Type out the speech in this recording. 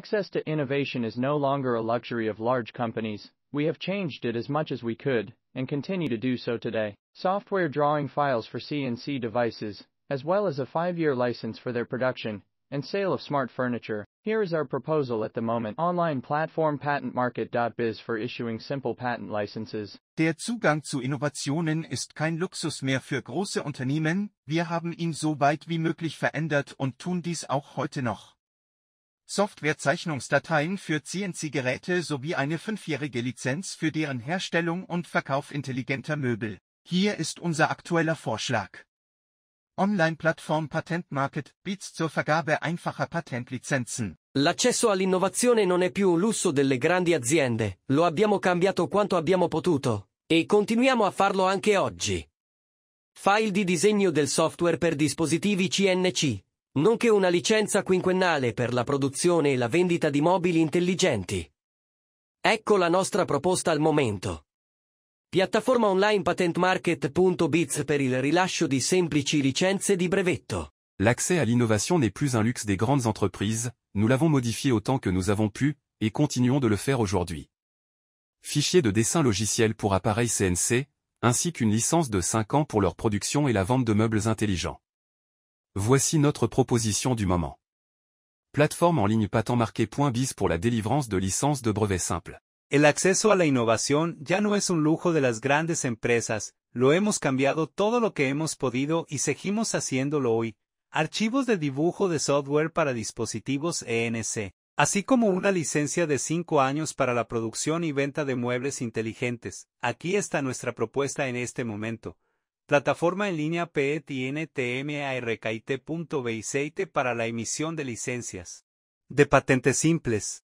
Access to innovation is no longer a luxury of large companies. We have changed it as much as we could and continue to do so today. Software drawing files for CNC devices, as well as a five-year license for their production and sale of smart furniture. Here is our proposal at the moment. Online platform Patentmarket.biz for issuing simple patent licenses. Der Zugang zu Innovationen ist kein Luxus mehr für große Unternehmen. Wir haben ihn so weit wie möglich verändert und tun dies auch heute noch. Softwarezeichnungsdateien für CNC-Geräte sowie eine fünfjährige Lizenz für deren Herstellung und Verkauf intelligenter Möbel. Hier ist unser aktueller Vorschlag. Online-Plattform Patentmarket bietet zur Vergabe einfacher Patentlizenzen. L'accesso all'innovazione non è più un lusso delle grandi aziende, lo abbiamo cambiato quanto abbiamo potuto, e continuiamo a farlo anche oggi. File di disegno del software per dispositivi CNC, nonché una licence quinquennale pour la production et la vendita de mobili intelligents. Ecco la nostra proposta al momento. Piattaforma online patentmarket.biz pour le rilascio di semplici licenze di brevetto. L'accès à l'innovation n'est plus un luxe des grandes entreprises, nous l'avons modifié autant que nous avons pu, et continuons de le faire aujourd'hui. Fichier de dessin logiciel pour appareils CNC, ainsi qu'une licence de 5 ans pour leur production et la vente de meubles intelligents. Voici notre proposition du moment. Plateforme en ligne patentmarqué.bis pour la délivrance de licences de brevet simple. El acceso a la innovación ya no es un lujo de las grandes empresas, lo hemos cambiado todo lo que hemos podido y seguimos haciéndolo hoy. Archivos de dibujo de software para dispositivos ENC, así como una licencia de 5 años para la producción y venta de muebles inteligentes. Aquí está nuestra propuesta en este momento. Plataforma en línea PETINTMARKIT.BICIT para la emisión de licencias de patentes simples.